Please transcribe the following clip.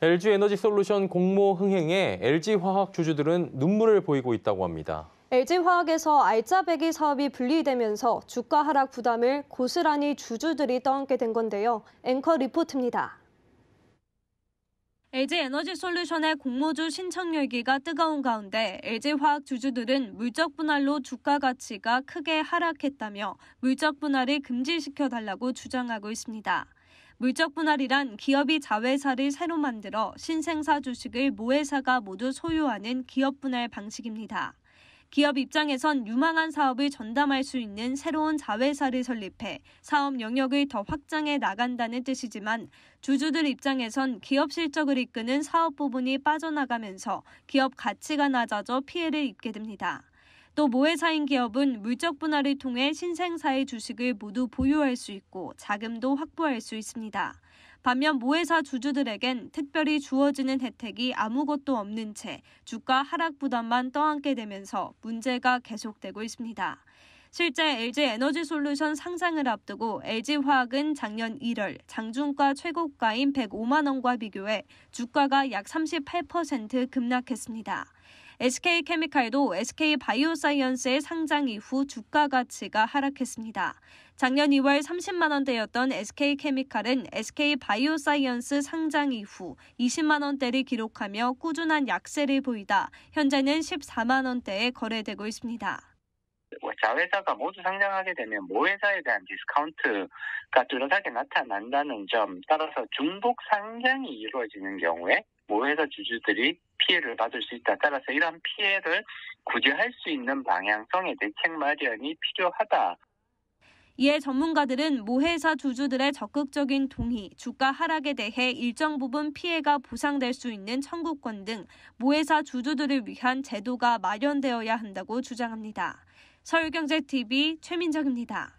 LG 에너지 솔루션 공모 흥행에 LG 화학 주주들은 눈물을 보이고 있다고 합니다. LG 화학에서 알짜배기 사업이 분리되면서 주가 하락 부담을 고스란히 주주들이 떠안게 된 건데요. 앵커 리포트입니다. LG 에너지 솔루션의 공모주 신청 열기가 뜨거운 가운데 LG 화학 주주들은 물적 분할로 주가 가치가 크게 하락했다며 물적 분할을 금지시켜 달라고 주장하고 있습니다. 물적 분할이란 기업이 자회사를 새로 만들어 신생사 주식을 모회사가 모두 소유하는 기업 분할 방식입니다. 기업 입장에선 유망한 사업을 전담할 수 있는 새로운 자회사를 설립해 사업 영역을 더 확장해 나간다는 뜻이지만 주주들 입장에선 기업 실적을 이끄는 사업 부분이 빠져나가면서 기업 가치가 낮아져 피해를 입게 됩니다. 또 모회사인 기업은 물적 분할을 통해 신생사의 주식을 모두 보유할 수 있고 자금도 확보할 수 있습니다. 반면 모회사 주주들에겐 특별히 주어지는 혜택이 아무것도 없는 채 주가 하락 부담만 떠안게 되면서 문제가 계속되고 있습니다. 실제 LG 에너지 솔루션 상장을 앞두고 LG화학은 작년 1월 장중가 최고가인 105만 원과 비교해 주가가 약 38% 급락했습니다. SK케미칼도 SK바이오사이언스의 상장 이후 주가 가치가 하락했습니다. 작년 2월 30만 원대였던 SK케미칼은 SK바이오사이언스 상장 이후 20만 원대를 기록하며 꾸준한 약세를 보이다 현재는 14만 원대에 거래되고 있습니다. 뭐 자회사가 모두 상장하게 되면 모회사에 대한 디스카운트가 뚜렷하게 나타난다는 점 따라서 중복 상장이 이루어지는 경우에 모회사 주주들이 피해를 받을 수 있다. 따라서 이런 피해를 구제할 수 있는 방향성의 대책 마련이 필요하다. 이에 전문가들은 모회사 주주들의 적극적인 동의, 주가 하락에 대해 일정 부분 피해가 보상될 수 있는 청구권 등 모회사 주주들을 위한 제도가 마련되어야 한다고 주장합니다. 서울경제TV 최민정입니다.